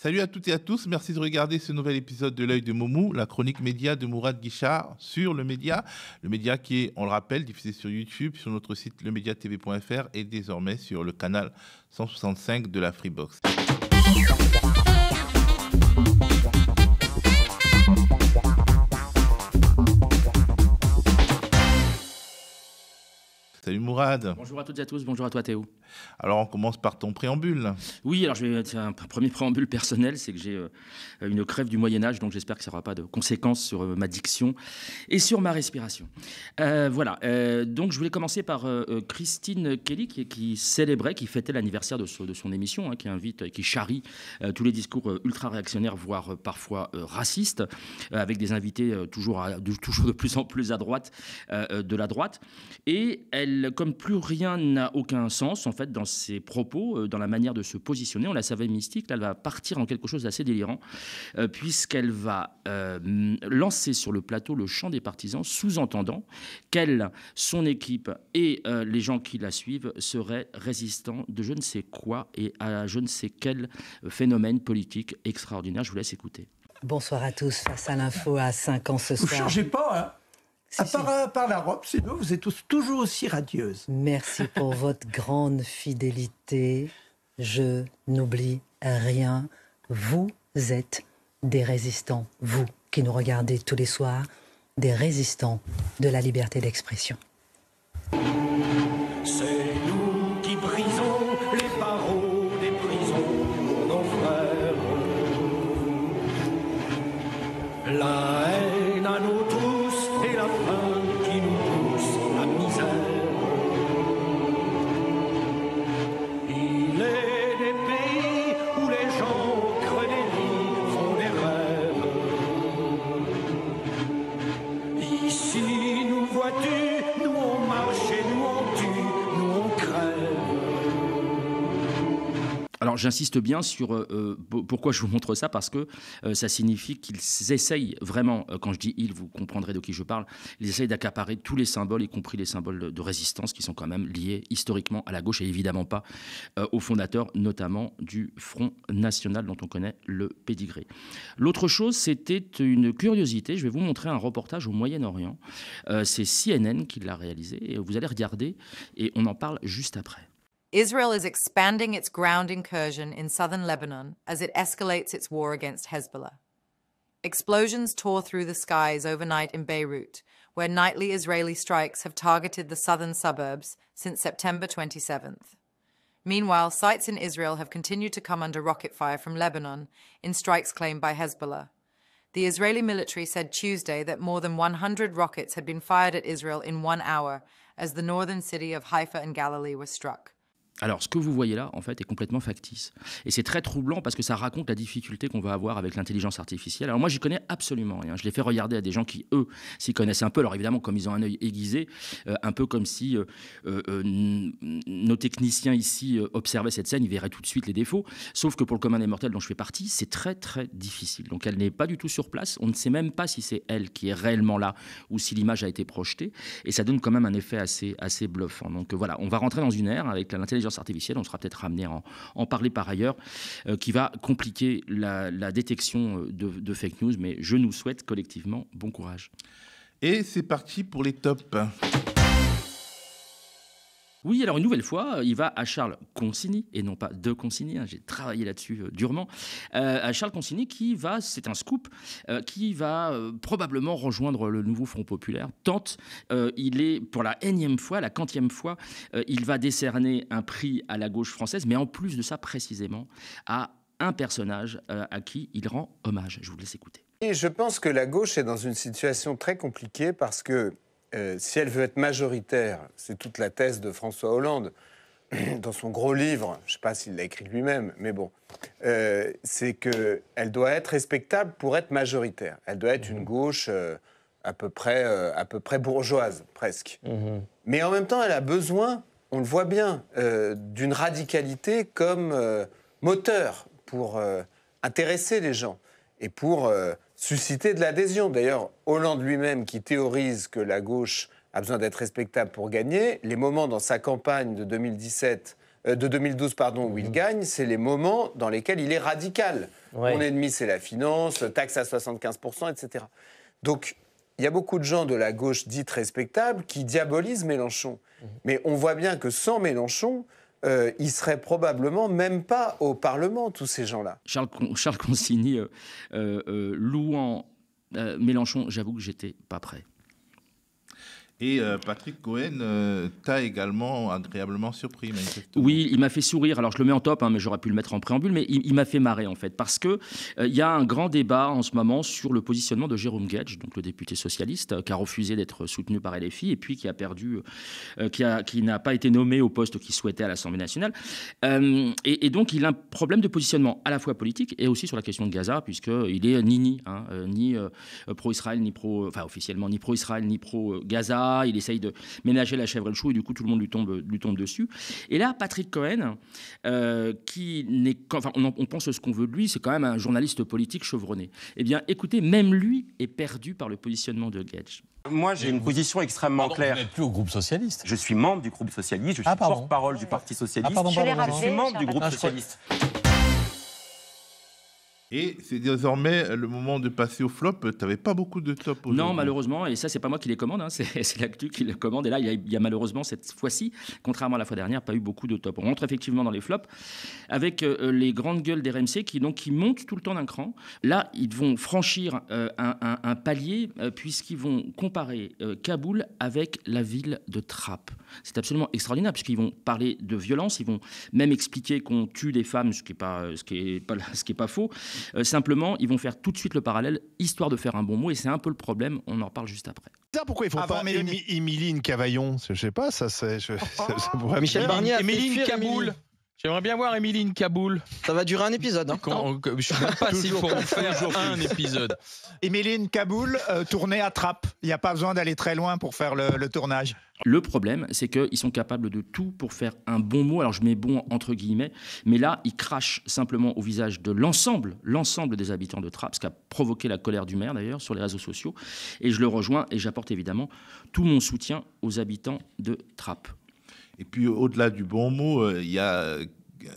Salut à toutes et à tous, merci de regarder ce nouvel épisode de l'œil de Momou, la chronique média de Mourad Guichard sur le média. Le média qui est, on le rappelle, diffusé sur YouTube, sur notre site lemediatv.fr et désormais sur le canal 165 de la Freebox. Salut Mourad. Bonjour à toutes et à tous, bonjour à toi Théo. Alors on commence par ton préambule. Oui, alors je vais un premier préambule personnel, c'est que j'ai euh, une crève du Moyen Âge, donc j'espère que ça n'aura pas de conséquences sur euh, ma diction et sur ma respiration. Euh, voilà, donc je voulais commencer par Christine Kelly qui, célébrait, qui fêtait l'anniversaire de, de, son émission, hein, qui invite, qui charrie tous les discours ultra-réactionnaires, voire parfois racistes, avec des invités toujours, toujours de plus en plus à droite de la droite. Et elle comme plus rien n'a aucun sens, en fait, dans ses propos, euh, dans la manière de se positionner, on la savait mystique, là, elle va partir en quelque chose d'assez délirant, euh, puisqu'elle va euh, lancer sur le plateau le chant des partisans, sous-entendant qu'elle, son équipe et les gens qui la suivent seraient résistants de je ne sais quoi et à je ne sais quel phénomène politique extraordinaire. Je vous laisse écouter. Bonsoir à tous, face à l'info à 5 ans ce soir. Vous changez pas, hein à part, euh, la robe, sinon vous êtes toujours aussi radieuse. Merci pour votre grande fidélité. Je n'oublie rien. Vous êtes des résistants, vous qui nous regardez tous les soirs, des résistants de la liberté d'expression. j'insiste bien sur euh, euh, pourquoi je vous montre ça, parce que euh, ça signifie qu'ils essayent vraiment, quand je dis ils, vous comprendrez de qui je parle, ils essayent d'accaparer tous les symboles, y compris les symboles de résistance, qui sont quand même liés historiquement à la gauche et évidemment pas aux fondateurs, notamment du Front National, dont on connaît le pédigré. L'autre chose, c'était une curiosité. Je vais vous montrer un reportage au Moyen-Orient. C'est CNN qui l'a réalisé, et vous allez regarder, et on en parle juste après. Israel is expanding its ground incursion in southern Lebanon as it escalates its war against Hezbollah. Explosions tore through the skies overnight in Beirut, where nightly Israeli strikes have targeted the southern suburbs since September 27th. Meanwhile, sites in Israel have continued to come under rocket fire from Lebanon in strikes claimed by Hezbollah. The Israeli military said Tuesday that more than 100 rockets had been fired at Israel in one hour as the northern city of Haifa and Galilee was struck. Alors, ce que vous voyez là, en fait, est complètement factice. Et c'est très troublant parce que ça raconte la difficulté qu'on va avoir avec l'intelligence artificielle. Alors, moi, j'y connais absolument rien. Je l'ai fait regarder à des gens qui, eux, s'y connaissent un peu. Alors, évidemment, comme ils ont un œil aiguisé, euh, un peu comme si euh, euh, nos techniciens ici observaient cette scène, ils verraient tout de suite les défauts. Sauf que pour le commun des mortels dont je fais partie, c'est très, très difficile. Donc, elle n'est pas du tout sur place. On ne sait même pas si c'est elle qui est réellement là ou si l'image a été projetée. Et ça donne quand même un effet assez, assez bluffant. Donc, voilà, on va rentrer dans une ère avec l'intelligence artificielle, on sera peut-être amené à en, parler par ailleurs, euh, qui va compliquer la, détection euh, de, de fake news. Mais je nous souhaite collectivement bon courage. Et c'est parti pour les tops. Oui, alors une nouvelle fois, il va à Charles Consigny, et non pas de Consigny, hein, j'ai travaillé là-dessus euh, durement, euh, à Charles Consigny qui va, c'est un scoop, euh, qui va probablement rejoindre le nouveau Front Populaire. Tant il est, pour la énième fois, la quantième fois, il va décerner un prix à la gauche française, mais en plus de ça, précisément, à un personnage à qui il rend hommage. Je vous laisse écouter. Et je pense que la gauche est dans une situation très compliquée parce que euh, si elle veut être majoritaire, c'est toute la thèse de François Hollande, dans son gros livre, je ne sais pas s'il l'a écrit lui-même, mais bon, euh, c'est qu'elle doit être respectable pour être majoritaire. Elle doit être une mhm. gauche euh, à, peu près, à peu près bourgeoise, presque. Mhm. Mais en même temps, elle a besoin, on le voit bien, d'une radicalité comme moteur pour intéresser les gens et pour susciter de l'adhésion. D'ailleurs, Hollande lui-même, qui théorise que la gauche a besoin d'être respectable pour gagner, les moments dans sa campagne de 2017 euh, de 2012 pardon, où il mm. gagne, c'est les moments dans lesquels il est radical. Mon ennemi, c'est la finance, taxe à 75%, etc. Donc, il y a beaucoup de gens de la gauche dite respectable qui diabolisent Mélenchon. Mm. Mais on voit bien que sans Mélenchon, euh, ils seraient probablement même pas au Parlement, tous ces gens-là. Charles, Charles Consigny, euh, euh, euh louant euh, Mélenchon, j'avoue que j'étais pas prêt. Et euh, Patrick Cohen euh, t'a également agréablement surpris, Oui, il m'a fait sourire. Alors je le mets en top, hein, mais j'aurais pu le mettre en préambule, mais il, m'a fait marrer en fait, parce que euh, il y a un grand débat en ce moment sur le positionnement de Jérôme Gage, donc le député socialiste, qui a refusé d'être soutenu par LFI et puis qui a perdu, qui, a, qui n'a pas été nommé au poste qu'il souhaitait à l'Assemblée nationale. Et, donc il a un problème de positionnement à la fois politique et aussi sur la question de Gaza, puisque il est ni ni, hein, ni pro-Israël, ni pro, enfin officiellement ni pro-Israël, ni pro-Gaza il essaye de ménager la chèvre et le chou, et du coup, tout le monde lui tombe, lui tombe dessus. Et là, Patrick Cohen, euh, qui n'est, on, pense ce qu'on veut de lui, c'est quand même un journaliste politique chevronné. Eh bien, écoutez, même lui est perdu par le positionnement de Gage. Moi, j'ai une position extrêmement claire. au groupe socialiste. Je suis membre du groupe socialiste, je suis ah, porte-parole du Parti ah, socialiste. je, suis membre du groupe socialiste. Et c'est désormais le moment de passer au flop. Tu n'avais pas beaucoup de top. Non, malheureusement. Et ça, c'est pas moi qui les commande. Hein. C'est l'actu qui les commande. Et là, il y, a, malheureusement, cette fois-ci, contrairement à la fois dernière, pas eu beaucoup de top. On rentre effectivement dans les flops avec euh, les grandes gueules des RMC qui, donc, qui montent tout le temps d'un cran. Là, ils vont franchir euh, un, palier euh, puisqu'ils vont comparer Kaboul avec la ville de Trappe. C'est absolument extraordinaire puisqu'ils vont parler de violence. Ils vont même expliquer qu'on tue des femmes, ce qui n'est pas, ce qui est pas, ce qui est pas faux. Euh, simplement, ils vont faire tout de suite le parallèle, histoire de faire un bon mot, et c'est un peu le problème, on en reparle juste après. Ça, pourquoi il faut Avant ah, pas bah, Cavaillon Je sais pas, ça c'est... Je... Michel Barnier Émiline Caboul J'aimerais bien voir Émiline Kaboul. Ça va durer un épisode. Hein je ne sais pas s'il faut en faire un épisode. Émiline Kaboul, euh, tournée à Trappe. Il n'y a pas besoin d'aller très loin pour faire le, tournage. Le problème, c'est qu'ils sont capables de tout pour faire un bon mot. Alors je mets bon entre guillemets, mais là, ils crachent simplement au visage de l'ensemble, l'ensemble des habitants de Trappes, ce qui a provoqué la colère du maire d'ailleurs sur les réseaux sociaux. Et je le rejoins et j'apporte évidemment tout mon soutien aux habitants de Trappes. Et puis au-delà du bon mot, euh, il y a euh,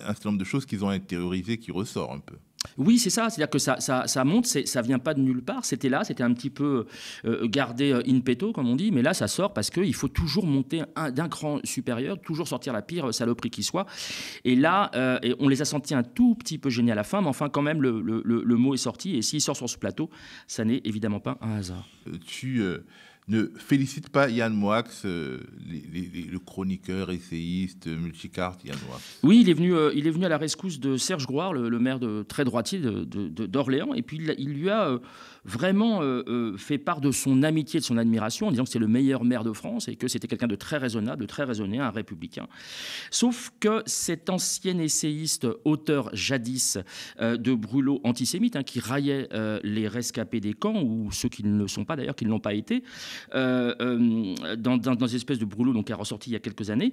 un certain nombre de choses qu'ils ont intériorisées qui ressort un peu. Oui, c'est ça. C'est-à-dire que ça, ça, ça monte, ça vient pas de nulle part. C'était là, c'était un petit peu euh, gardé in petto, comme on dit, mais là, ça sort parce qu'il faut toujours monter d'un cran supérieur, toujours sortir la pire saloperie qui soit. Et là, on les a sentis un tout petit peu gênés à la fin, mais enfin, quand même, le, mot est sorti. Et s'il sort sur ce plateau, ça n'est évidemment pas un hasard. Tu ne félicite pas Yann Moix, euh, le chroniqueur, essayiste, multicarte Yann Moix. Oui, il est venu, euh, il est venu à la rescousse de Serge Grouard, le, maire de, très droitier d'Orléans, et puis il lui a euh, vraiment euh, euh, fait part de son amitié, de son admiration, en disant que c'est le meilleur maire de France et que c'était quelqu'un de très raisonnable, de très raisonné, un républicain. Sauf que cet ancien essayiste, auteur jadis euh, de brûlots antisémites, hein, qui raillait les rescapés des camps, ou ceux qui ne le sont pas d'ailleurs, qui ne l'ont pas été, dans, dans, une espèce de brûlot donc, qui a ressorti il y a quelques années.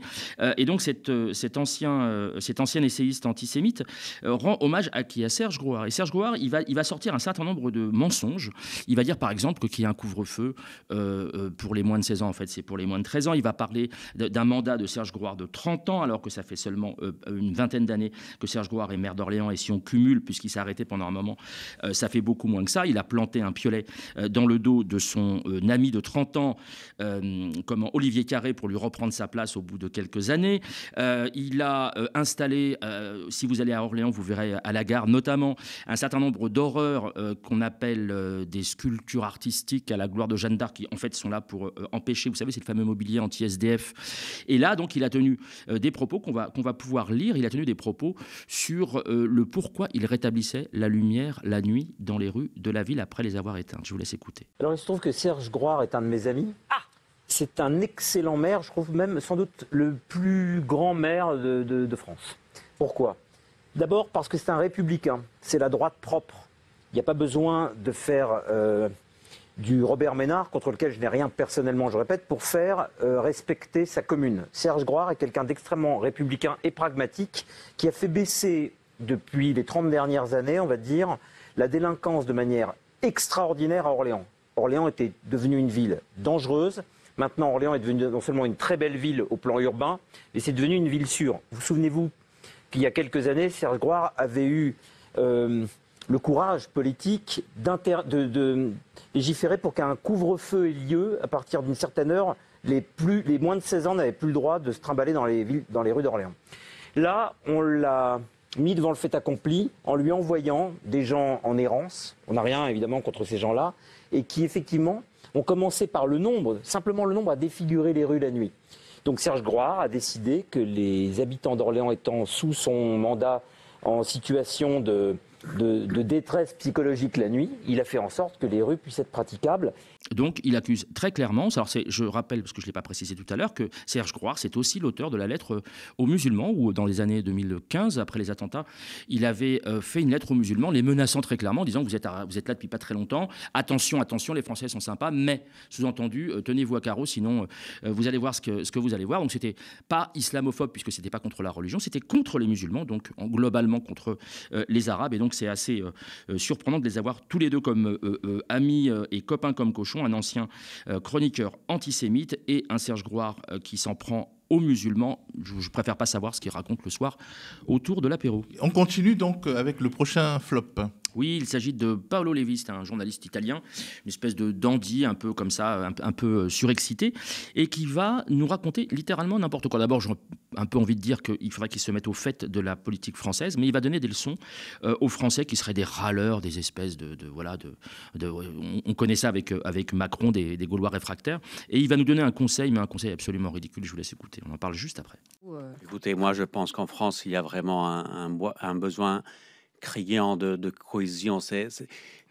et donc cette, cet, ancien, cet ancien essayiste antisémite rend hommage à qui À Serge Grouard. Et Serge Grouard, il va, il va sortir un certain nombre de mensonges il va dire par exemple qu'il y a un couvre-feu euh, euh, pour les moins de 16 ans, en fait c'est pour les moins de 13 ans. Il va parler d'un mandat de Serge Grouard de 30 ans, alors que ça fait seulement euh, une vingtaine d'années que Serge Grouard est maire d'Orléans, et si on cumule, puisqu'il s'est arrêté pendant un moment, ça fait beaucoup moins que ça. Il a planté un piolet dans le dos de son ami de 30 ans, comme Olivier Carré, pour lui reprendre sa place au bout de quelques années. il a installé, si vous allez à Orléans, vous verrez à la gare notamment, un certain nombre d'horreurs qu'on appelle euh, des sculptures artistiques à la gloire de Jeanne d'Arc qui en fait sont là pour euh, empêcher, vous savez, c'est le fameux mobilier anti-SDF. Et là, donc, il a tenu euh, des propos qu'on va, pouvoir lire. Il a tenu des propos sur le pourquoi il rétablissait la lumière la nuit dans les rues de la ville après les avoir éteintes. Je vous laisse écouter. Alors, il se trouve que Serge Groire est un de mes amis. Ah c'est un excellent maire, je trouve même sans doute le plus grand maire de, de France. Pourquoi D'abord parce que c'est un républicain, c'est la droite propre. Il n'y a pas besoin de faire euh, du Robert Ménard, contre lequel je n'ai rien personnellement, je répète, pour faire euh, respecter sa commune. Serge Groire est quelqu'un d'extrêmement républicain et pragmatique, qui a fait baisser depuis les 30 dernières années, on va dire, la délinquance de manière extraordinaire à Orléans. Orléans était devenue une ville dangereuse. Maintenant, Orléans est devenue non seulement une très belle ville au plan urbain, mais c'est devenu une ville sûre. Vous souvenez-vous qu'il y a quelques années, Serge Groire avait eu euh, le courage politique de, de, légiférer pour qu'un couvre-feu ait lieu à partir d'une certaine heure. Les, plus, les moins de 16 ans n'avaient plus le droit de se trimballer dans les, villes, dans les rues d'Orléans. Là, on l'a mis devant le fait accompli en lui envoyant des gens en errance. On n'a rien évidemment contre ces gens-là et qui effectivement ont commencé par le nombre, simplement le nombre, à défigurer les rues la nuit. Donc Serge Groire a décidé que les habitants d'Orléans étant sous son mandat en situation de de, détresse psychologique la nuit, il a fait en sorte que les rues puissent être praticables. Donc il accuse très clairement, alors je rappelle, parce que je ne l'ai pas précisé tout à l'heure, que Serge Croix, c'est aussi l'auteur de la lettre euh, aux musulmans, où dans les années 2015, après les attentats, il avait euh, fait une lettre aux musulmans, les menaçant très clairement, disant vous êtes, vous êtes là depuis pas très longtemps, attention, attention, les Français sont sympas, mais sous-entendu, euh, tenez-vous à carreau, sinon vous allez voir ce que, ce que vous allez voir. Donc c'était pas islamophobe, puisque c'était pas contre la religion, c'était contre les musulmans, donc globalement contre les Arabes, et donc donc c'est assez euh, euh, surprenant de les avoir tous les deux comme euh, amis et copains comme cochon, un ancien chroniqueur antisémite et un Serge Groire qui s'en prend aux musulmans. Je, préfère pas savoir ce qu'il raconte le soir autour de l'apéro. On continue donc avec le prochain flop. Oui, il s'agit de Paolo Levi, un journaliste italien, une espèce de dandy un peu comme ça, un, peu euh, surexcité, et qui va nous raconter littéralement n'importe quoi. D'abord, j'ai un peu envie de dire qu'il faudrait qu'il se mette au fait de la politique française, mais il va donner des leçons euh, aux Français qui seraient des râleurs, des espèces de, voilà, de, on, connaît ça avec euh, avec Macron, des, Gaulois réfractaires, et il va nous donner un conseil, mais un conseil absolument ridicule. Je vous laisse écouter. On en parle juste après. Écoutez, moi, je pense qu'en France, il y a vraiment un besoin criant de, cohésion. C'est,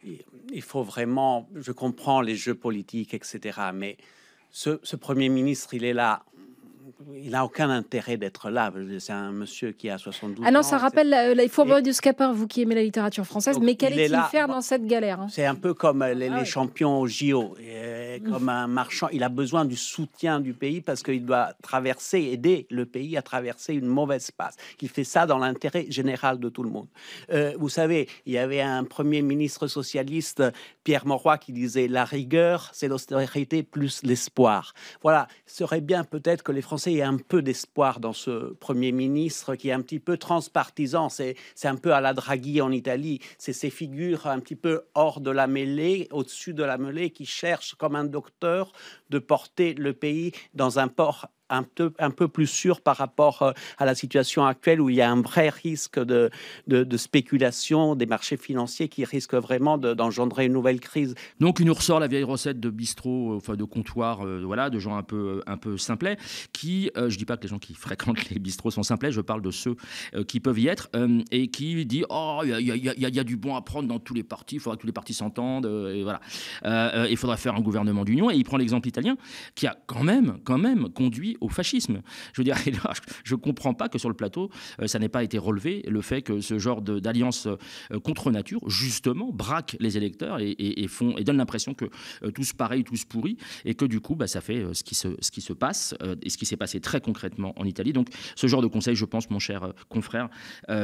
il faut vraiment, je comprends les jeux politiques, etc. Mais ce Premier ministre, il est là il n'a aucun intérêt d'être là. C'est un monsieur qui a 72 ans. Ah non, ça rappelle euh, il faut et... du Scapin, vous qui aimez la littérature française, mais quel est il faire dans cette galère hein C'est un peu comme euh, les, ah champions au JO, comme un marchand. Il a besoin du soutien du pays parce qu'il doit traverser, aider le pays à traverser une mauvaise passe. Il fait ça dans l'intérêt général de tout le monde. Euh, vous savez, il y avait un premier ministre socialiste, Pierre Moroy, qui disait la rigueur, c'est l'austérité plus l'espoir. Voilà, serait bien peut-être que les Français y a un peu d'espoir dans ce Premier ministre qui est un petit peu transpartisan. C'est un peu à la Draghi en Italie. C'est ces figures un petit peu hors de la mêlée, au-dessus de la mêlée, qui cherchent comme un docteur de porter le pays dans un port un peu, un peu plus sûr par rapport euh, à la situation actuelle où il y a un vrai risque de, de, spéculation des marchés financiers qui risque vraiment d'engendrer une nouvelle crise. Donc, il nous ressort la vieille recette de bistrot, euh, enfin de comptoir, euh, voilà, de gens un peu, un peu simplets, qui, je ne dis pas que les gens qui fréquentent les bistrots sont simplets, je parle de ceux qui peuvent y être, et qui dit Oh, il y, a du bon à prendre dans tous les partis, il faudra que tous les partis s'entendent, et voilà. il faudra faire un gouvernement d'union, et il prend l'exemple italien, qui a quand même, quand même conduit au fascisme. Je veux dire, je ne comprends pas que sur le plateau, euh, ça n'ait pas été relevé le fait que ce genre d'alliance euh, contre nature, justement, braque les électeurs et, font, et donne l'impression que euh, tous pareils, tous pourris, et que du coup, bah, ça fait ce qui se, passe et ce qui s'est passé très concrètement en Italie. Donc, ce genre de conseil, je pense, mon cher confrère,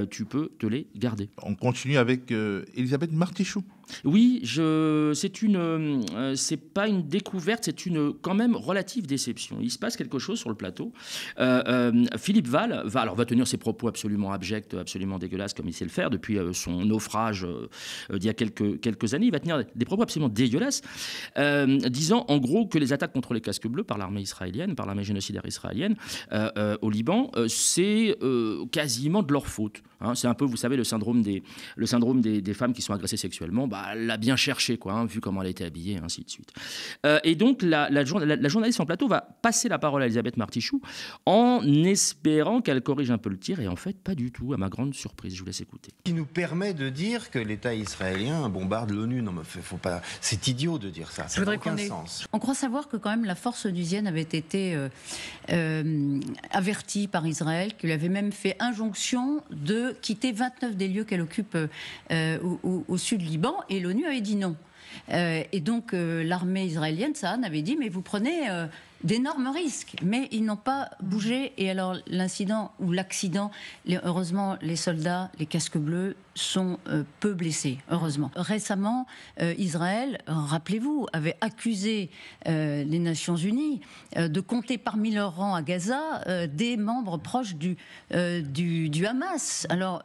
tu peux te les garder. On continue avec Elisabeth Martichoux. Oui, je, c'est une, euh, c'est pas une découverte, c'est une quand même relative déception. Il se passe quelque chose sur le plateau. Euh, euh, Philippe Val va, alors, va tenir ses propos absolument abjects, absolument dégueulasses, comme il sait le faire depuis son naufrage d'il y a quelques, quelques années. Il va tenir des propos absolument dégueulasses, disant en gros que les attaques contre les casques bleus par l'armée israélienne, par l'armée génocidaire israélienne au Liban, c'est quasiment de leur faute. Hein. C'est un peu, vous savez, le syndrome des, le syndrome des femmes qui sont agressées sexuellement. Bah, elle l'a bien cherché, quoi, hein, vu comment elle était habillée, ainsi de suite. Euh, et donc, la, la, journaliste en plateau va passer la parole à Elisabeth Martichoux en espérant qu'elle corrige un peu le tir, et en fait, pas du tout, à ma grande surprise. Je vous laisse écouter. Qui nous permet de dire que l'État israélien bombarde l'ONU. Non, mais faut pas. C'est idiot de dire ça. Ça n'a aucun sens. On croit savoir que quand même la force onusienne avait été euh, euh, avertie par Israël, qu'il avait même fait injonction de quitter 29 des lieux qu'elle occupe au, sud au sud Liban et l'ONU avait dit non. Euh, et donc euh, l'armée israélienne, ça avait dit, mais vous prenez euh, d'énormes risques. Mais ils n'ont pas bougé. Et alors l'incident ou l'accident, heureusement, les soldats, les casques bleus, sont euh, peu blessés, heureusement. Récemment, euh, Israël, rappelez-vous, avait accusé euh, les Nations Unies de compter parmi leurs rangs à Gaza des membres proches du, du, Hamas. Alors,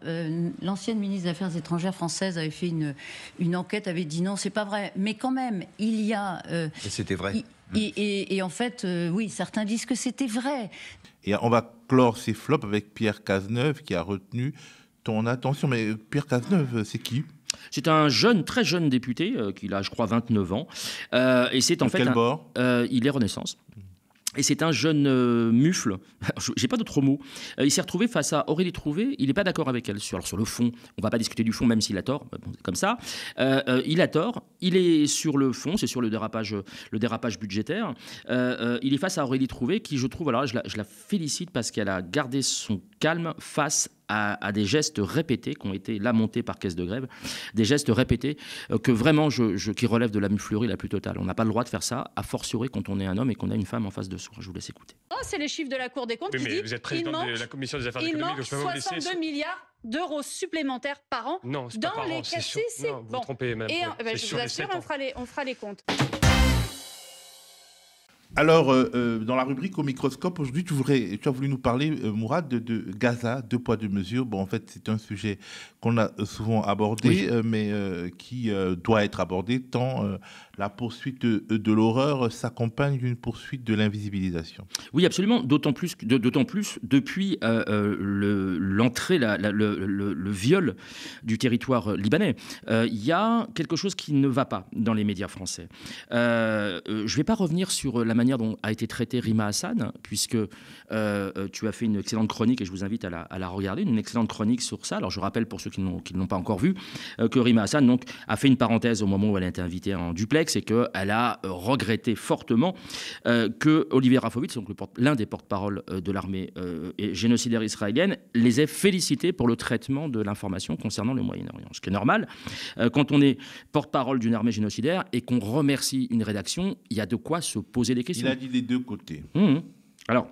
l'ancienne ministre des Affaires étrangères française avait fait une, une enquête, avait dit non, c'est pas vrai. Mais quand même, il y a. et c'était vrai. Mmh. et, et, en fait, oui, certains disent que c'était vrai. Et on va clore ces flops avec Pierre Cazeneuve qui a retenu a attention. Mais Pierre Cazeneuve, c'est qui c'est un jeune, très jeune député, euh, qui a, je crois, 29 ans. Euh, et c'est en fait. Quel bord euh, Il est Renaissance. Et c'est un jeune mufle, j'ai pas d'autres mots. il s'est retrouvé face à Aurélie Trouvé, il n'est pas d'accord avec elle. Sur, alors sur le fond, on va pas discuter du fond, même s'il a tort, comme ça. il a tort, il est sur le fond, c'est sur le dérapage, le dérapage budgétaire. il est face à Aurélie Trouvé, qui je trouve, alors je la, je la félicite parce qu'elle a gardé son calme face à à, des gestes répétés qui ont été montés par caisse de grève, des gestes répétés euh, que vraiment je, qui relèvent de la muflerie la plus totale. On n'a pas le droit de faire ça, a fortiori quand on est un homme et qu'on a une femme en face de soi. Je vous laisse écouter. Oh, c'est les chiffres de la Cour des comptes qui dit vous manque, la commission des affaires 62 milliards d'euros supplémentaires par an dans les caisses. vous, trompez, Et, euh, bah, je vous assure, on fera les comptes. Alors, euh, euh, dans la rubrique au microscope, aujourd'hui, tu, tu as voulu nous parler, euh, Mourad, de, Gaza, deux poids, deux mesures. Bon, en fait, c'est un sujet qu'on a souvent abordé, mais qui doit être abordé tant la poursuite de, l'horreur s'accompagne d'une poursuite de l'invisibilisation. Oui, absolument. D'autant plus, d'autant plus depuis l'entrée, le, le, le, viol du territoire libanais. Il y a quelque chose qui ne va pas dans les médias français. je ne vais pas revenir sur la manière dont a été traité Rima Hassan, puisque euh, euh, tu as fait une excellente chronique, et je vous invite à la, regarder, une excellente chronique sur ça. Alors je rappelle pour ceux qui ne l'ont pas encore vu, euh, que Rima Hassan donc, a fait une parenthèse au moment où elle a été invitée en duplex et qu'elle a regretté fortement que Olivier Rafovitz, donc l'un des porte-parole de l'armée génocidaire israélienne, les ait félicités pour le traitement de l'information concernant le Moyen-Orient. Ce qui est normal, quand on est porte-parole d'une armée génocidaire et qu'on remercie une rédaction, il y a de quoi se poser des il a dit des deux côtés. Hum, hum. Alors,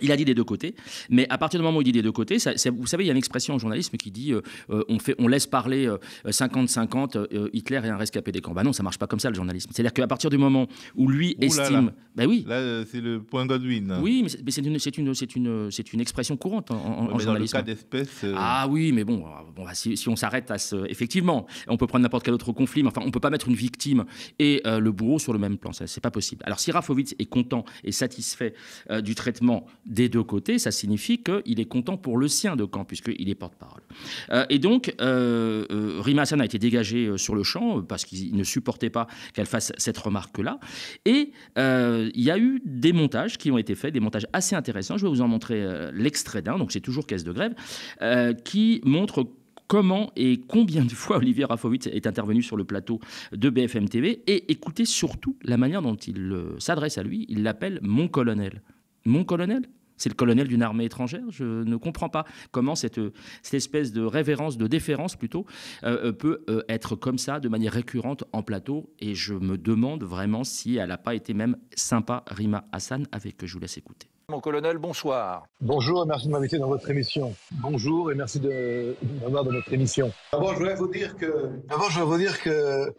il a dit des deux côtés, mais à partir du moment où il dit des deux côtés, ça, vous savez, il y a une expression en journalisme qui dit euh, euh, on, fait, on laisse parler 50-50 euh, Hitler et un rescapé des camps. Bah non, ça marche pas comme ça le journalisme. C'est-à-dire qu'à partir du moment où lui estime. Bah oui. Là, c'est le point Godwin. Oui, mais c'est une, une, une, une, expression courante en, journalisme. Mais journalisme. Dans le cas d'espèce. Ah oui, mais bon, bah, si, on s'arrête à ce. Effectivement, on peut prendre n'importe quel autre conflit, mais enfin, on peut pas mettre une victime et le bourreau sur le même plan. Ça, c'est pas possible. Alors, si Rafovitz est content et satisfait du traitement des deux côtés, ça signifie qu'il est content pour le sien de camp puisqu'il est porte-parole. Euh, et donc, euh, euh Rima a été dégagé euh, sur le champ, parce qu'il ne supportait pas qu'elle fasse cette remarque-là. Et il y a eu des montages qui ont été faits, des montages assez intéressants. Je vais vous en montrer l'extrait d'un, donc c'est toujours caisse de grève, qui montre comment et combien de fois Olivier Rafovitz est intervenu sur le plateau de BFM TV et écoutez surtout la manière dont il s'adresse à lui. Il l'appelle mon colonel. Mon colonel c'est le colonel d'une armée étrangère. Je ne comprends pas comment cette, espèce de révérence, de déférence plutôt, euh, euh, peut euh, être comme ça de manière récurrente en plateau. Et je me demande vraiment si elle n'a pas été même sympa, Rima Hassan, avec que je vous laisse écouter. Mon colonel, bonsoir. Bonjour et merci de m'inviter dans votre émission. Bonjour et merci de m'avoir dans notre émission. D'abord, je voudrais vous dire que. D'abord, je voudrais vous dire que.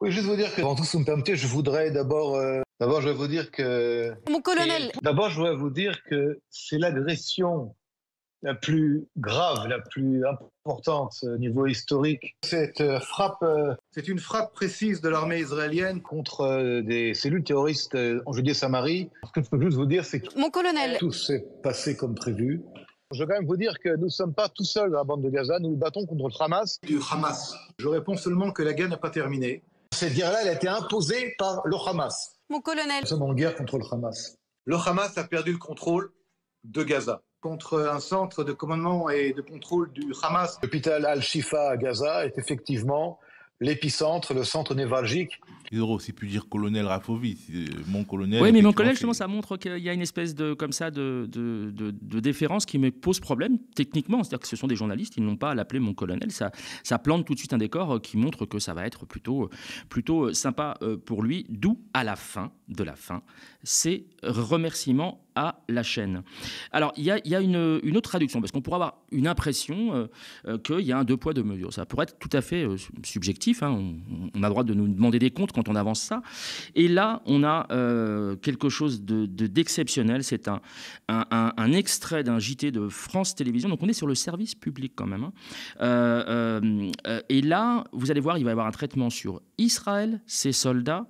Oui, juste vous dire que, avant tout, si vous me permettez, je voudrais d'abord D'abord, je vais vous dire que. Mon colonel. D'abord, je vais vous dire que c'est l'agression la plus grave, la plus importante au niveau historique. Cette euh, frappe, euh, c'est une frappe précise de l'armée israélienne contre euh, des cellules terroristes en Judée-Samarie. Ce que je peux juste vous dire, c'est que Mon colonel. tout s'est passé comme prévu. Je vais quand même vous dire que nous ne sommes pas tout seuls dans la bande de Gaza, nous nous battons contre le Hamas. Du Hamas. Je réponds seulement que la guerre n'est pas terminée. Cette guerre-là, elle a été imposée par le Hamas mon colonel. Nous sommes en guerre contre le Hamas. Le Hamas a perdu le contrôle de Gaza. Contre un centre de commandement et de contrôle du Hamas. L'hôpital Al-Shifa à Gaza est effectivement l'épicentre, le centre névralgique. Il plus aussi pu dire colonel Rafovic, euh, mon colonel. Oui, mais mon colonel, justement, ça montre qu'il y a une espèce de, comme ça, de, de, de, de déférence qui me pose problème techniquement. C'est-à-dire que ce sont des journalistes, ils n'ont pas à l'appeler mon colonel. Ça, ça plante tout de suite un décor qui montre que ça va être plutôt, plutôt sympa euh, pour lui. D'où, à la fin, de la fin, c'est remerciements à la chaîne. Alors, il y a, une, autre traduction, parce qu'on pourrait avoir une impression euh, euh, qu'il y a un deux poids, deux mesures. Ça pourrait être tout à fait euh, subjectif. Hein. On, a le droit de nous demander des comptes quand on avance ça. Et là, on a quelque chose d'exceptionnel. c'est un, un, extrait d'un JT de France Télévisions. Donc, on est sur le service public quand même. Hein. et là, vous allez voir, il va y avoir un traitement sur Israël, ses soldats,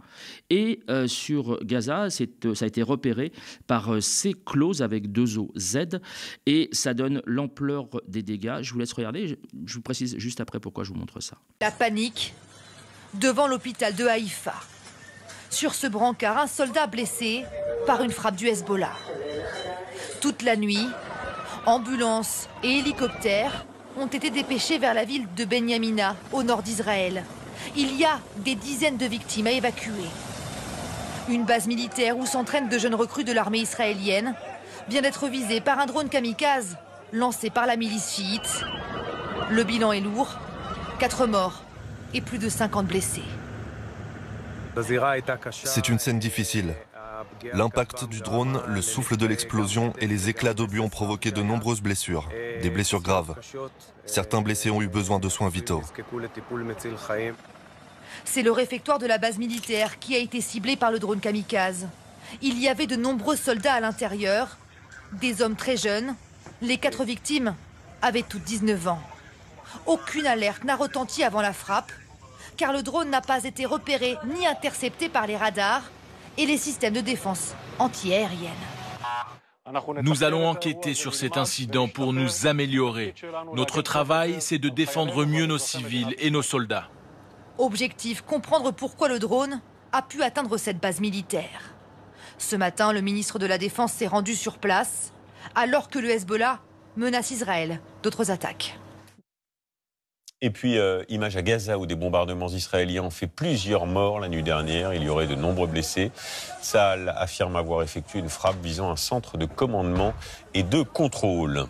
et sur Gaza, euh, ça a été repéré par euh, C clos avec deux O Z et ça donne l'ampleur des dégâts. Je vous laisse regarder, je, vous précise juste après pourquoi je vous montre ça. La panique devant l'hôpital de Haïfa. Sur ce brancard, un soldat blessé par une frappe du Hezbollah. Toute la nuit, ambulances et hélicoptères ont été dépêchés vers la ville de Benyamina, au nord d'Israël. Il y a des dizaines de victimes à évacuer. Une base militaire où s'entraînent de jeunes recrues de l'armée israélienne vient d'être visée par un drone kamikaze lancé par la milice chiite. Le bilan est lourd, 4 morts et plus de 50 blessés. C'est une scène difficile. L'impact du drone, le souffle de l'explosion et les éclats d'obus ont provoqué de nombreuses blessures, des blessures graves. Certains blessés ont eu besoin de soins vitaux. C'est le réfectoire de la base militaire qui a été ciblé par le drone kamikaze. Il y avait de nombreux soldats à l'intérieur, des hommes très jeunes. Les quatre victimes avaient toutes 19 ans. Aucune alerte n'a retenti avant la frappe, car le drone n'a pas été repéré ni intercepté par les radars et les systèmes de défense anti-aérienne. Nous allons enquêter sur cet incident pour nous améliorer. Notre travail, c'est de défendre mieux nos civils et nos soldats. Objectif, comprendre pourquoi le drone a pu atteindre cette base militaire. Ce matin, le ministre de la Défense s'est rendu sur place, alors que le Hezbollah menace Israël d'autres attaques. Et puis, euh, image à Gaza où des bombardements israéliens ont fait plusieurs morts la nuit dernière. Il y aurait de nombreux blessés. Saal affirme avoir effectué une frappe visant un centre de commandement et de contrôle.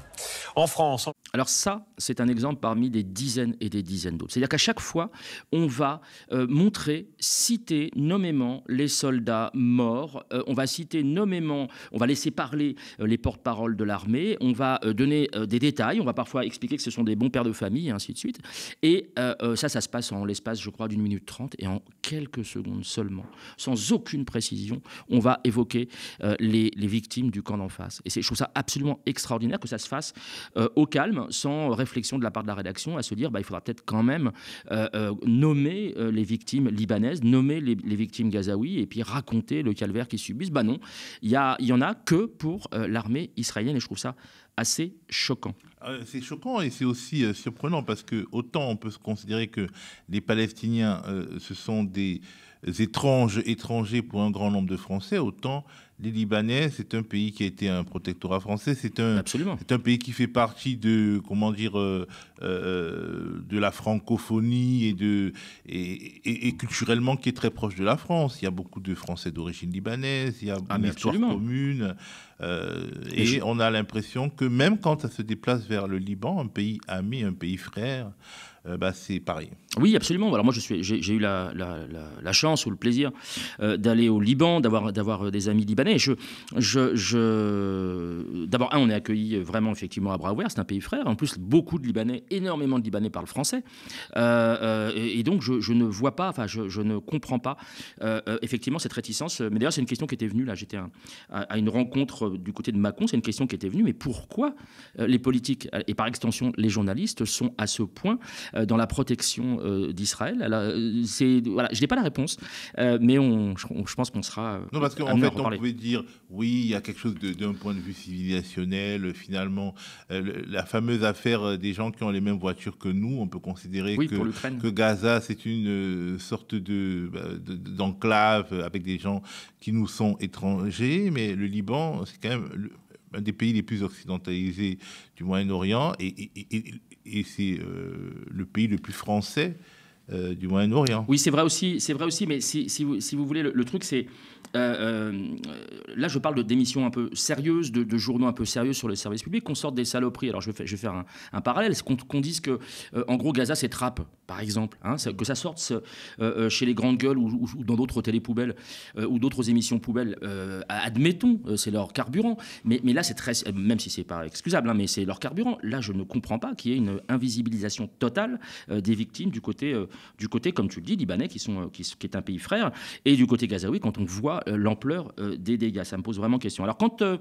En France, alors ça, c'est un exemple parmi des dizaines et des dizaines d'autres. C'est-à-dire qu'à chaque fois, on va euh, montrer, citer nommément les soldats morts, euh, on va citer nommément, on va laisser parler euh, les porte-paroles de l'armée, on va donner des détails, on va parfois expliquer que ce sont des bons pères de famille, et ainsi de suite. Et ça, ça se passe en l'espace, je crois, d'une minute trente, et en quelques secondes seulement, sans aucune précision, on va évoquer les, victimes du camp d'en face. Et je trouve ça absolument extraordinaire que ça se fasse au calme sans euh, réflexion de la part de la rédaction à se dire bah, il faudra peut-être quand même euh, euh, nommer les victimes libanaises, nommer les, les victimes gazaouis et puis raconter le calvaire qu'ils subissent. Bah non, il y, y, en a que pour l'armée israélienne et je trouve ça assez choquant. Ah, c'est choquant et c'est aussi surprenant parce que autant on peut se considérer que les Palestiniens, ce sont des étranges étrangers pour un grand nombre de Français, autant les Libanais, c'est un pays qui a été un protectorat français. C'est un, c'est un pays qui fait partie de, comment dire, euh, euh, de la francophonie et de et, culturellement qui est très proche de la France. Il y a beaucoup de Français d'origine libanaise. Il y a ah, une histoire commune. Euh, et on a l'impression que même quand ça se déplace vers le Liban, un pays ami, un pays frère, euh, bah, c'est pareil. Oui, absolument. Alors moi, j'ai eu la, chance ou le plaisir euh, d'aller au Liban, d'avoir euh, des amis libanais. D'abord, on est accueilli vraiment effectivement à bras ouverts, c'est un pays frère. En plus, beaucoup de Libanais, énormément de Libanais parlent français. et, donc, je, ne vois pas, enfin, je, ne comprends pas effectivement cette réticence. Mais d'ailleurs, c'est une question qui était venue là. J'étais à, une rencontre du côté de Macon, c'est une question qui était venue. Mais pourquoi les politiques et par extension les journalistes sont à ce point euh, dans la protection euh, d'Israël euh, c'est, Je n'ai pas la réponse, mais je pense qu'on sera. Non, parce qu'en fait, on pouvait dire oui, il y a quelque chose d'un point de vue civilisationnel, finalement. la fameuse affaire des gens qui ont les mêmes voitures que nous, on peut considérer que, que Gaza, c'est une sorte bah, de, d'enclave avec des gens qui nous sont étrangers, mais le Liban, c'est quand même un des pays les plus occidentalisés du Moyen-Orient. et et c'est euh, le pays le plus français euh, du Moyen-Orient. Oui, c'est vrai aussi, c'est vrai aussi, mais si, vous, voulez, le truc, c'est euh, euh, là, je parle de démissions un peu sérieuses, de, journaux un peu sérieux sur les services publics, qu'on sorte des saloperies. Alors, je vais, faire un, parallèle. Qu'on dise que, euh, en gros, Gaza, c'est trappe, par exemple. Hein. que ça sorte chez les grandes gueules ou, dans d'autres télépoubelles ou d'autres émissions poubelles. admettons, c'est leur carburant. Mais, là, c'est très. Même si c'est pas excusable, hein, mais c'est leur carburant. Là, je ne comprends pas qu'il y ait une invisibilisation totale des victimes du côté, du côté, comme tu le dis, libanais, qui, sont, qui, qui est un pays frère, et du côté gazaoui, quand on voit euh, l'ampleur euh, des dégâts. Ça me pose vraiment question. Alors quand euh,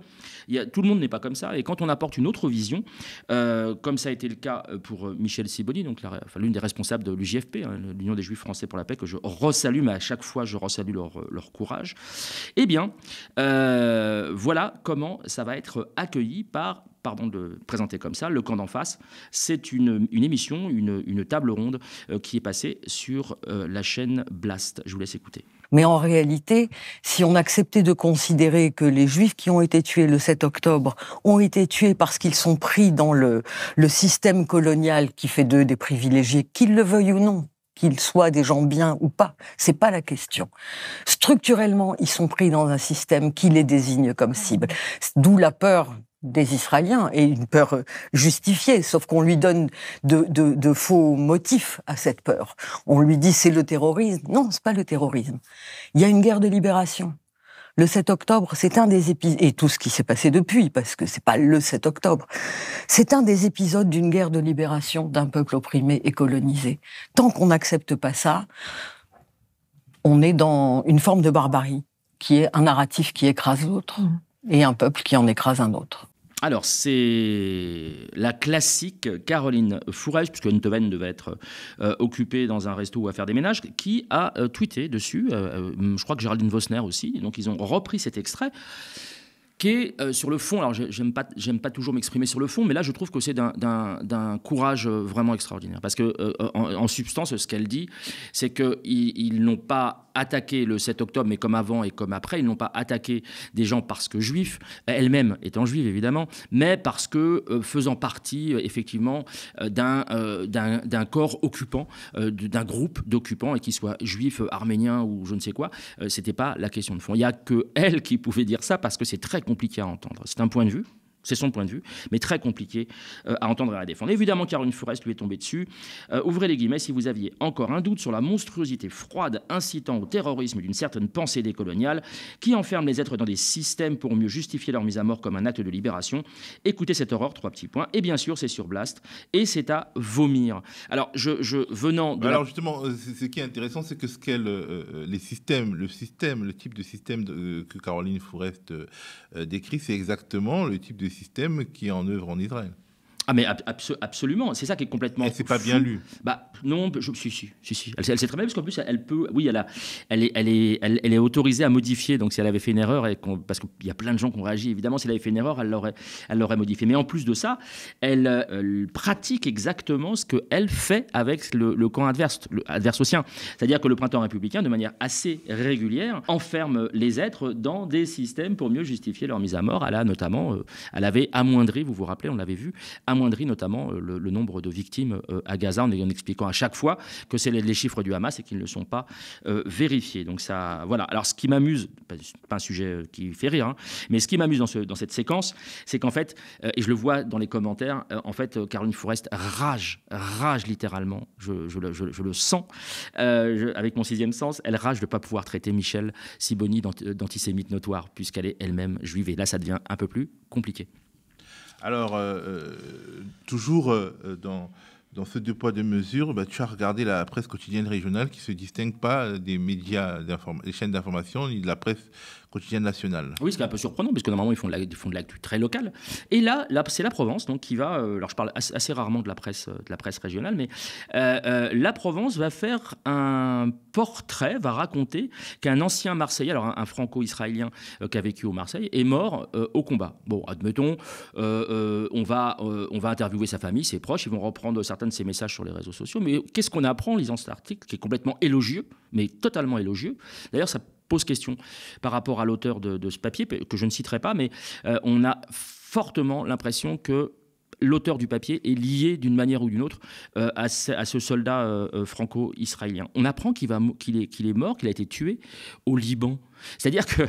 tout le monde n'est pas comme ça, et quand on apporte une autre vision, comme ça a été le cas pour Michel Siboni, donc l'une des responsables de l'UJFP, hein, l'Union des Juifs Français pour la paix, que je ressalue, mais à chaque fois je ressalue leur, leur courage, eh bien, voilà comment ça va être accueilli par pardon de présenter comme ça, Le camp d'en face. C'est une, émission, une, table ronde euh, qui est passée sur euh, la chaîne Blast. Je vous laisse écouter. Mais en réalité, si on acceptait de considérer que les Juifs qui ont été tués le 7 octobre ont été tués parce qu'ils sont pris dans le, le système colonial qui fait d'eux des privilégiés, qu'ils le veuillent ou non, qu'ils soient des gens bien ou pas, c'est pas la question. Structurellement, ils sont pris dans un système qui les désigne comme cible, d'où la peur des Israéliens et une peur euh, justifiée, sauf qu'on lui donne de, de, de, faux motifs à cette peur. On lui dit c'est le terrorisme. Non, c'est pas le terrorisme. Il y a une guerre de libération. Le 7 octobre, c'est un des épisodes et tout ce qui s'est passé depuis, parce que c'est pas le 7 octobre. C'est un des épisodes d'une guerre de libération d'un peuple opprimé et colonisé. Tant qu'on n'accepte pas ça, on est dans une forme de barbarie qui est un narratif qui écrase l'autre. Mmh. Et un peuple qui en écrase un autre. Alors, c'est la classique Caroline Fourage, puisque Ntoven devait être euh, occupée dans un resto ou à faire des ménages, qui a euh, tweeté dessus. Euh, je crois que Géraldine Vosner aussi. Donc, ils ont repris cet extrait qui est sur le fond, alors j'aime pas, j'aime pas toujours m'exprimer sur le fond, mais là je trouve que c'est d'un, courage vraiment extraordinaire. Parce que en, substance, ce qu'elle dit, c'est qu'ils ils, n'ont pas attaqué le 7 octobre, mais comme avant et comme après. Ils n'ont pas attaqué des gens parce que juifs, elle-même étant juive évidemment, mais parce que euh, faisant partie euh, effectivement euh, d'un d'un corps occupant, d'un groupe d'occupants, et qu'ils soient juifs, arméniens ou je ne sais quoi, c'était pas la question de fond. Il n'y a que elle qui pouvait dire ça parce que c'est très compliqué à entendre. C'est un point de vue, c'est son point de vue, mais très compliqué euh, à entendre et à défendre. Évidemment, Caroline Forest lui est tombée dessus. Euh, ouvrez les guillemets si vous aviez encore un doute sur la monstruosité froide incitant au terrorisme d'une certaine pensée décoloniale qui enferme les êtres dans des systèmes pour mieux justifier leur mise à mort comme un acte de libération. Écoutez cette horreur, trois petits points. Et bien sûr, c'est sur Blast et c'est à vomir. Alors, je, venant de. Bah alors, justement, euh, ce qui est intéressant, c'est que ce qu'elle. les systèmes, le système, le type de système que Caroline Fourest décrit, c'est exactement le type de Système qui est en œuvre en Israël. Ah mais absolument, c'est ça qui est complètement. Elle s'est pas bien lu. Bah non, je suis, si si, Elle, s'est très bien parce qu'en plus elle peut, oui elle a, elle est elle est elle, est autorisée à modifier. Donc si elle avait fait une erreur et parce qu'il y a plein de gens qui ont réagi évidemment, si elle avait fait une erreur, elle l'aurait elle l'aurait modifié. Mais en plus de ça, elle, euh, pratique exactement ce que elle fait avec le, camp adverse, le adverse C'est-à-dire que le printemps républicain, de manière assez régulière, enferme les êtres dans des systèmes pour mieux justifier leur mise à mort. Elle a notamment, euh, elle avait amoindri, vous vous rappelez, on l'avait vu, notamment euh, le, nombre de victimes euh, à Gaza en, expliquant à chaque fois que c'est les, chiffres du Hamas et qu'ils ne sont pas euh, vérifiés. Donc ça, voilà. Alors ce qui m'amuse, pas un sujet qui fait rire, hein, mais ce qui m'amuse dans, ce, dans cette séquence, c'est qu'en fait, et je le vois dans les commentaires, en fait, Caroline Forest rage, rage littéralement, je, je, le, je, le, sens, avec mon sixième sens, elle rage de ne pas pouvoir traiter Michel Siboni d'antisémite notoire, puisqu'elle est elle-même juive. Et là, ça devient un peu plus compliqué. Alors, euh, euh, toujours euh, dans, dans ce deux poids, deux mesures, bah, tu as regardé la presse quotidienne régionale qui ne se distingue pas des médias, des chaînes d'information ni de la presse quotidien national. Oui, ce un peu surprenant, parce que normalement, ils font de, la, de l'actu très locale. Et là, c'est la Provence donc, qui va. Euh, alors, je parle assez rarement de la presse, euh, de la presse régionale, mais euh, la Provence va faire un portrait, va raconter qu'un ancien Marseillais, alors un, franco-israélien qui a vécu au Marseille, est mort au combat. Bon, admettons, on, va, on va interviewer sa famille, ses proches, ils vont reprendre certains de ses messages sur les réseaux sociaux. Mais qu'est-ce qu'on apprend en lisant cet article qui est complètement élogieux, mais totalement élogieux D'ailleurs, ça pose question par rapport à l'auteur de, ce papier, que je ne citerai pas, mais euh, on a fortement l'impression que l'auteur du papier est lié d'une manière ou d'une autre euh, à, ce, soldat euh, franco-israélien. On apprend qu'il est, mort, qu'il a été tué au Liban. C'est-à-dire que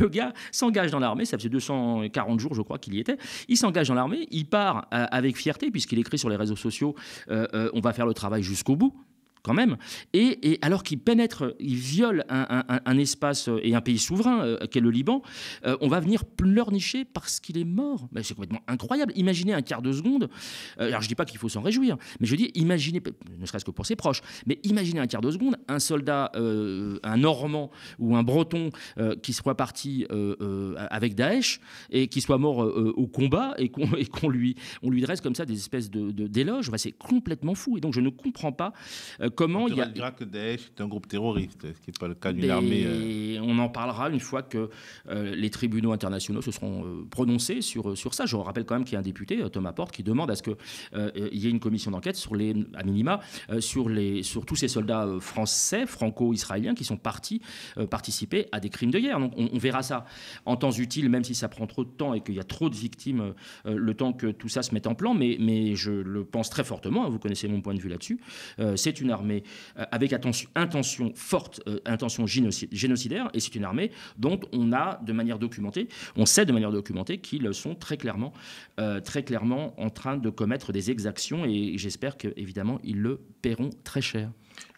le, gars s'engage dans l'armée, ça faisait 240 jours, je crois, qu'il y était. Il s'engage dans l'armée, il part avec fierté, puisqu'il écrit sur les réseaux sociaux On va faire le travail jusqu'au bout quand même, et, alors qu'il pénètre, il viole un, espace euh, et un pays souverain, euh, qu'est le Liban, euh, on va venir pleurnicher parce qu'il est mort. c'est complètement incroyable. Imaginez un quart de seconde, alors je ne dis pas qu'il faut s'en réjouir, mais je dis, imaginez, ne serait-ce que pour ses proches, mais imaginez un quart de seconde, un soldat, un Normand ou un Breton qui soit parti avec Daesh et qui soit mort au combat et qu'on lui, on lui dresse comme ça des espèces d'éloges, de, d'éloges. c'est complètement fou. Et donc je ne comprends pas comment il y a. le Daesh est un groupe terroriste, ce qui n'est pas le cas d'une armée. Euh, on en parlera une fois que euh, les tribunaux internationaux se seront euh, prononcés sur, euh, sur ça. Je rappelle quand même qu'il y a un député, Thomas Porte, qui demande à ce qu'il y ait une commission d'enquête sur les, à minima, sur, les, sur tous ces soldats français, franco-israéliens, qui sont partis participer à des crimes de guerre. Donc on, verra ça en temps utile, même si ça prend trop de temps et qu'il y a trop de victimes le temps que tout ça se mette en plan. Mais, mais je le pense très fortement, hein, vous connaissez mon point de vue là-dessus. c'est une armée avec intention forte, intention génocidaire, et c'est une armée dont on a de manière documentée, on sait de manière documentée qu'ils sont très clairement, euh, très clairement en train de commettre des exactions, et j'espère qu'évidemment, ils le paieront très cher.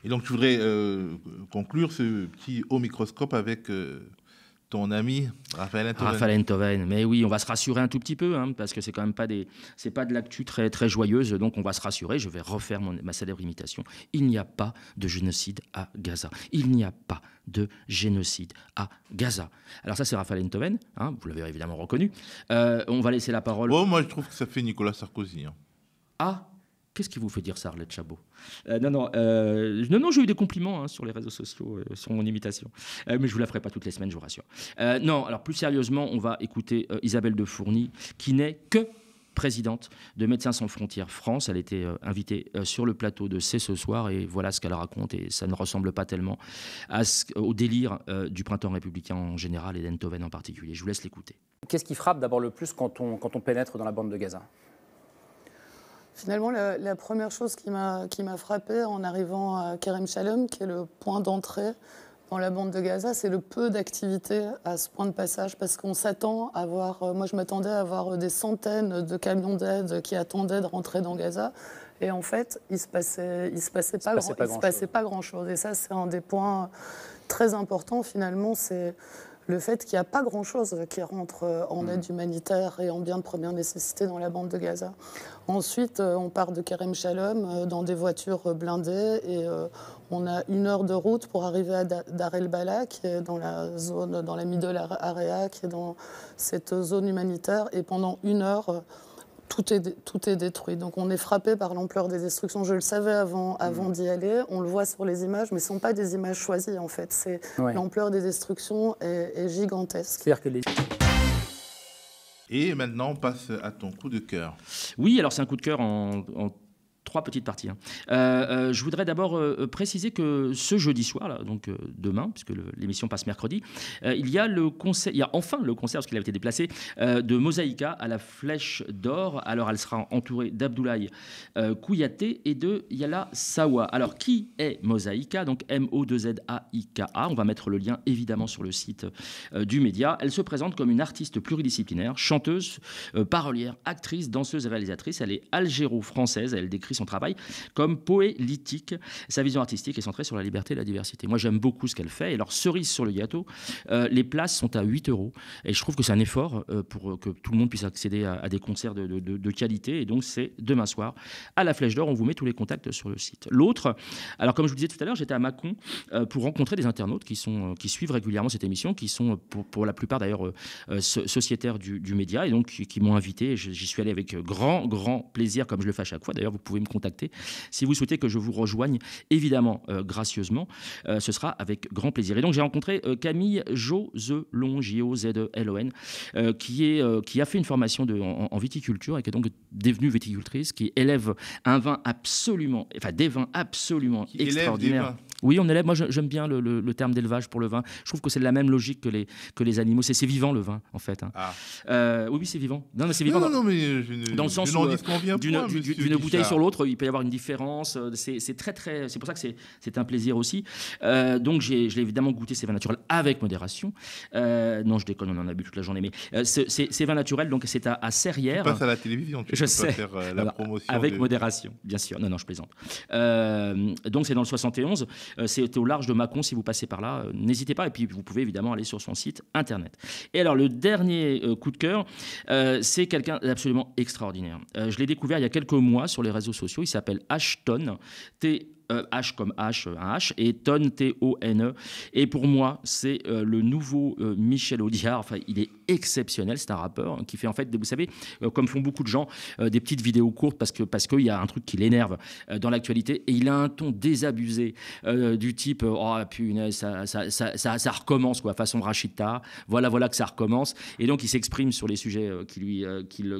Et donc, je voudrais euh, conclure ce petit haut microscope avec euh, ton ami Raphaël Entoven. Mais oui, on va se rassurer un tout petit peu, hein, parce que c'est quand même pas des, c'est pas de l'actu très très joyeuse. Donc on va se rassurer. Je vais refaire ma célèbre imitation. Il n'y a pas de génocide à Gaza. Il n'y a pas de génocide à Gaza. Alors ça, c'est Raphaël Entoven. Hein, vous l'avez évidemment reconnu. Euh, on va laisser la parole. Oh, moi je trouve que ça fait Nicolas Sarkozy. Hein. Ah. Qu'est-ce qui vous fait dire ça, Arlette Chabot euh, Non, euh, non, non, j'ai eu des compliments hein, sur les réseaux sociaux, euh, sur mon imitation. mais je ne vous la ferai pas toutes les semaines, je vous rassure. non, alors plus sérieusement, on va écouter Isabelle de Fourny, qui n'est que présidente de Médecins sans frontières France. Elle était invitée sur le plateau de C ce soir et voilà ce qu'elle raconte et ça ne ressemble pas tellement à ce, au délire du printemps républicain en général et d'Entoven en particulier. Je vous laisse l'écouter. Qu'est-ce qui frappe d'abord le plus quand on, quand on pénètre dans la bande de Gaza Finalement, la, première chose qui m'a frappée en arrivant à Kerem Shalom, qui est le point d'entrée dans la bande de Gaza, c'est le peu d'activité à ce point de passage, parce qu'on s'attend à voir, euh, moi je m'attendais à voir euh, des centaines de camions d'aide qui attendaient de rentrer dans Gaza, et en fait, il se passait, il se passait pas, grand, pas grand, chose. Et ça, c'est un des points très importants finalement, c'est le fait qu'il n'y a pas grand-chose qui rentre euh, en mm. aide humanitaire et en biens de première nécessité dans la bande de Gaza. Ensuite, euh, on part de Kerem Shalom euh, dans des voitures blindées et on a une heure de route pour arriver à Dar el Bala, qui est dans la zone, dans la Middle Area, qui est dans cette zone humanitaire. Et pendant une heure, tout est, tout est détruit. Donc on est frappé par l'ampleur des destructions. Je le savais avant, avant mm. d'y aller. On le voit sur les images, mais ce ne sont pas des images choisies en fait. C'est l'ampleur des destructions est, gigantesque. Et maintenant, on passe à ton coup de cœur. Oui, alors c'est un coup de cœur en, en trois petites parties. Hein. Euh, euh, je voudrais d'abord euh, préciser que ce jeudi soir, là, donc demain, puisque l'émission passe mercredi, il y a le a enfin le concert parce qu'il avait été déplacé de Mosaïka à la Flèche d'Or. Alors elle sera entourée d'Abdoulaye Kouyaté et de Yala Sawa. Alors qui est Mosaïka Donc M-O-2-Z-A-I-K-A. On va mettre le lien évidemment sur le site du média. Elle se présente comme une artiste pluridisciplinaire, chanteuse, parolière, actrice, danseuse et réalisatrice. Elle est algéro-française. Elle décrit son travail comme poélitique. Sa vision artistique est centrée sur la liberté et la diversité. Moi, j'aime beaucoup ce qu'elle fait. Et leur cerise sur le gâteau, euh, les places sont à 8 euros. Et je trouve que c'est un effort euh, pour euh, que tout le monde puisse accéder à, des concerts de, qualité. Et donc, c'est demain soir à la Flèche d'Or. On vous met tous les contacts sur le site. L'autre, alors, comme je vous disais tout à l'heure, j'étais à Mâcon pour rencontrer des internautes qui, sont, qui suivent régulièrement cette émission, qui sont pour, la plupart d'ailleurs sociétaires du, média et donc qui, m'ont invité. J'y suis allé avec grand, grand plaisir, comme je le fais à chaque fois. D'ailleurs, vous pouvez me contacter. Si vous souhaitez que je vous rejoigne, évidemment, euh, gracieusement, euh, ce sera avec grand plaisir. Et donc, j'ai rencontré euh, Camille Jozelon, J-O-Z-E-L-O-N, qui, est, qui a fait une formation de, en, viticulture et qui est donc devenue viticultrice, qui élève un vin absolument, enfin des vins absolument qui extraordinaires. Élève des vins. Oui, on élève. Moi, j'aime bien le, terme d'élevage pour le vin. Je trouve que c'est de la même logique que les, que les animaux. C'est vivant le vin, en fait. Hein. Ah. oui, c'est vivant. Non, mais c'est vivant. Non, dans, non, mais dans le sens d'une bouteille sur l'autre il peut y avoir une différence. Euh, c'est très, très. C'est pour ça que c'est un plaisir aussi. Euh, donc, j'ai, je l'ai évidemment goûté ces vins naturels avec modération. Euh, non, je déconne, on en a bu toute la journée. Mais ces vins naturels, donc, c'est à, à Serrières. à la télévision, tu je peux faire la promotion. Avec modération, bien sûr. Non, non, je plaisante. donc, c'est dans le 71. c'est au large de Mâcon, si vous passez par là. n'hésitez pas. Et puis, vous pouvez évidemment aller sur son site internet. Et alors, le dernier coup de cœur, c'est quelqu'un d'absolument extraordinaire. je l'ai découvert il y a quelques mois sur les réseaux sociaux il s'appelle Ashton, euh, H comme H, euh, un H, et Ton, T-O-N-E. Et pour moi, c'est euh, le nouveau Michel Audiard. Enfin, il est exceptionnel, c'est un rappeur hein, qui fait en fait, vous savez, comme font beaucoup de gens, des petites vidéos courtes parce que parce qu'il y a un truc qui l'énerve dans l'actualité. Et il a un ton désabusé du type Oh punaise, ça, ça, ça, ça, recommence, quoi, façon Rachita. Voilà, voilà que ça recommence. Et donc, il s'exprime sur les sujets qui lui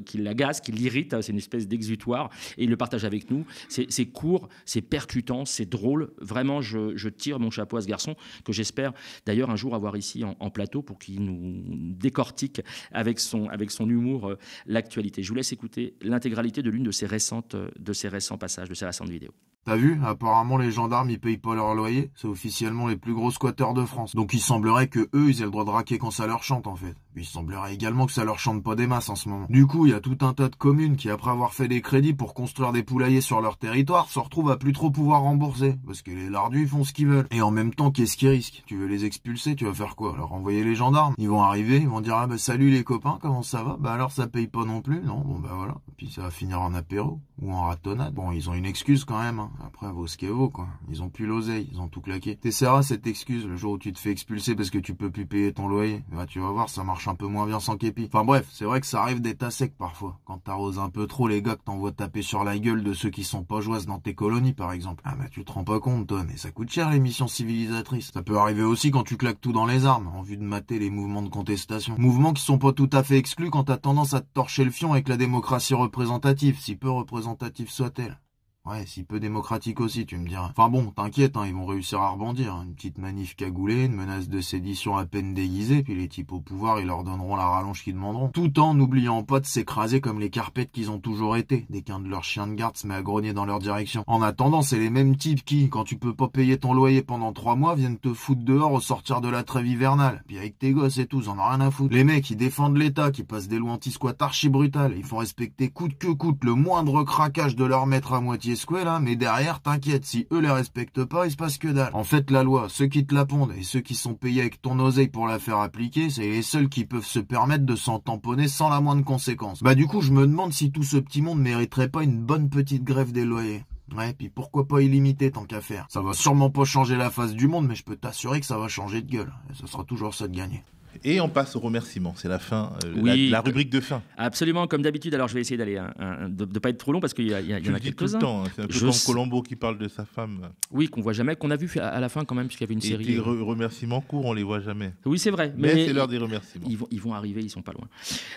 qui l'agacent, qui l'irritent. Hein, c'est une espèce d'exutoire. Et il le partage avec nous. C'est court, c'est percutant c'est drôle. Vraiment, je, tire mon chapeau à ce garçon que j'espère d'ailleurs un jour avoir ici en, plateau pour qu'il nous décortique avec son, humour euh, l'actualité. Je vous laisse écouter l'intégralité de l'une de ces récentes, euh, de ses récents passages, de ses récentes vidéos. T'as vu Apparemment, les gendarmes, ils payent pas leur loyer. C'est officiellement les plus gros squatteurs de France. Donc, il semblerait que eux, ils aient le droit de raquer quand ça leur chante, en fait. Il semblerait également que ça leur chante pas des masses en ce moment. Du coup, il y a tout un tas de communes qui, après avoir fait des crédits pour construire des poulaillers sur leur territoire, se retrouvent à plus trop pouvoir rembourser. Parce que les lardus font ce qu'ils veulent. Et en même temps, qu'est-ce qu'ils risquent Tu veux les expulser, tu vas faire quoi Alors envoyer les gendarmes. Ils vont arriver, ils vont dire ah bah salut les copains, comment ça va Bah alors ça paye pas non plus, non Bon bah voilà. puis ça va finir en apéro ou en ratonnade. Bon, ils ont une excuse quand même. Hein. Après, vaut ce qu'il vaut quoi. Ils ont plus l'oseille, ils ont tout claqué. T'essaieras cette excuse le jour où tu te fais expulser parce que tu peux plus payer ton loyer. Bah tu vas voir, ça marche un peu moins bien sans képi. Enfin bref, c'est vrai que ça arrive d'être à sec parfois. Quand t'arroses un peu trop les gars que t'envoies taper sur la gueule de ceux qui sont pas dans tes colonies par exemple. Ah bah tu te rends pas compte toi, mais ça coûte cher les missions civilisatrices. Ça peut arriver aussi quand tu claques tout dans les armes, en vue de mater les mouvements de contestation. Mouvements qui sont pas tout à fait exclus quand t'as tendance à te torcher le fion avec la démocratie représentative, si peu représentative soit-elle. Ouais, si peu démocratique aussi, tu me diras. Enfin bon, t'inquiète, hein, ils vont réussir à rebondir. Une petite manif cagoulée, une menace de sédition à peine déguisée, puis les types au pouvoir, ils leur donneront la rallonge qu'ils demanderont. Tout en n'oubliant pas de s'écraser comme les carpettes qu'ils ont toujours été, dès qu'un de leurs chiens de garde se met à grogner dans leur direction. En attendant, c'est les mêmes types qui, quand tu peux pas payer ton loyer pendant trois mois, viennent te foutre dehors au sortir de la trêve hivernale. Puis avec tes gosses et tout, ils en ont rien à foutre. Les mecs, ils défendent l'État, qui passent des lois anti-squat archi brutales. Ils font respecter coûte que coûte le moindre craquage de leur maître à moitié Hein, mais derrière, t'inquiète, si eux les respectent pas, il se passe que dalle. En fait, la loi, ceux qui te la pondent et ceux qui sont payés avec ton oseille pour la faire appliquer, c'est les seuls qui peuvent se permettre de s'en tamponner sans la moindre conséquence. Bah du coup, je me demande si tout ce petit monde mériterait pas une bonne petite grève des loyers. Ouais, puis pourquoi pas illimiter tant qu'à faire Ça va sûrement pas changer la face du monde, mais je peux t'assurer que ça va changer de gueule. Et ça sera toujours ça de gagner. Et on passe aux remerciements. C'est la fin, euh, la, rubrique de fin. Absolument, comme d'habitude. Alors, je vais essayer d'aller hein, hein, hein, de ne pas être trop long parce qu'il y, a, y en a quelques-uns. C'est un peu comme Colombo qui parle de sa femme. Oui, qu'on voit jamais, qu'on a vu à, la fin quand même, puisqu'il y avait une Et série. Les euh, remerciements courts, on les voit jamais. Oui, c'est vrai. Mais, c'est l'heure des remerciements. Ils vont, arriver, ils sont pas loin.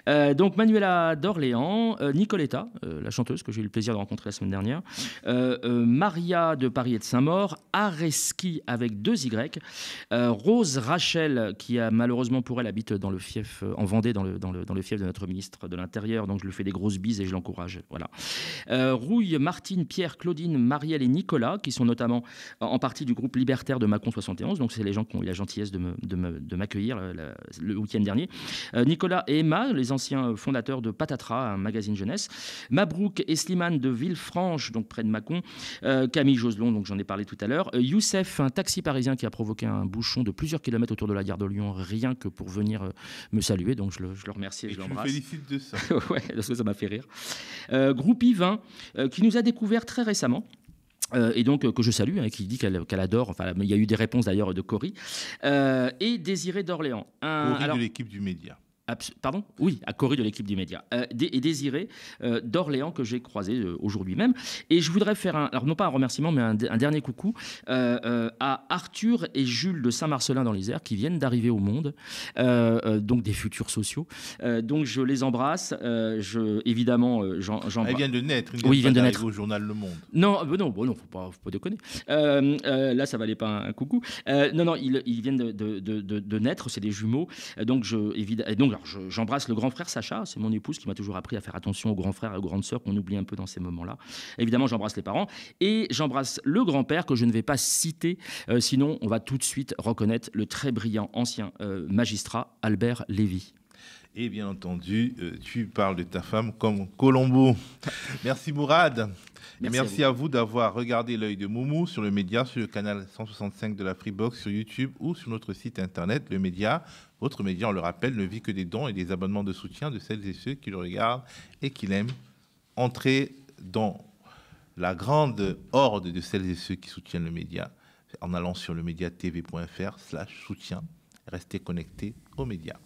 Euh, donc, Manuela d'Orléans, Nicoletta, la chanteuse que j'ai eu le plaisir de rencontrer la semaine dernière, Maria de Paris et de Saint-Maur, Areski avec deux Y, Rose Rachel qui a malheureusement pour elle habite dans le fief, euh, en Vendée, dans le, dans le, fief de notre ministre de l'Intérieur. Donc je lui fais des grosses bises et je l'encourage. Voilà. Euh, Rouille, Martine, Pierre, Claudine, Marielle et Nicolas, qui sont notamment en partie du groupe libertaire de Macron 71. Donc c'est les gens qui ont eu la gentillesse de m'accueillir de euh, le, le week-end dernier. Nicolas et Emma, les anciens fondateurs de Patatra, un magazine jeunesse. Mabrouk et Slimane de Villefranche, donc près de Macron. Camille Joselon, donc j'en ai parlé tout à l'heure. Youssef, un taxi parisien qui a provoqué un bouchon de plusieurs kilomètres autour de la gare de Lyon, rien que pour venir euh, me saluer. Donc je le, remercie et, je l'embrasse. Je félicite de ça. Oui, parce que ça m'a fait rire. Euh, Groupie 20, euh, qui nous a découvert très récemment. Euh, et donc que je salue, hein, qui dit qu'elle adore. Enfin, il y a eu des réponses d'ailleurs de Cory et Désiré d'Orléans. Cory alors... de l'équipe du média. Pardon Oui, à Corée de l'équipe des médias. Euh, et Désiré euh, d'Orléans que j'ai croisé euh, aujourd'hui même. Et je voudrais faire, un, alors non pas un remerciement, mais un, dernier coucou à Arthur et Jules de Saint-Marcelin dans l'Isère qui viennent d'arriver au monde, donc des futurs sociaux. donc je les embrasse. je, évidemment, j'en, ah, Ils viennent de naître. Ils oui, ils viennent de naître. au journal Le Monde. Non, bah non, bah non faut, pas, pas déconner. là, ça valait pas un, coucou. non, non, ils, viennent de, de naître, c'est des jumeaux. Donc, je, évidemment, donc alors j'embrasse le grand frère Sacha, c'est mon épouse qui m'a toujours appris à faire attention aux grands frères et aux grandes sœurs qu'on oublie un peu dans ces moments-là. Évidemment, j'embrasse les parents et j'embrasse le grand-père que je ne vais pas citer, euh, sinon on va tout de suite reconnaître le très brillant ancien euh, magistrat Albert Lévy. Et eh bien entendu, euh, tu parles de ta femme comme Colombo. Merci Mourad. Merci, à vous, vous d'avoir regardé l'œil de Moumou sur le média, sur le canal 165 de la Freebox, sur YouTube ou sur notre site internet, le média votre média, on le rappelle, ne vit que des dons et des abonnements de soutien de celles et ceux qui le regardent et qui l'aiment. Entrez dans la grande horde de celles et ceux qui soutiennent le média en allant sur le tv.fr slash soutien. Restez connectés aux médias.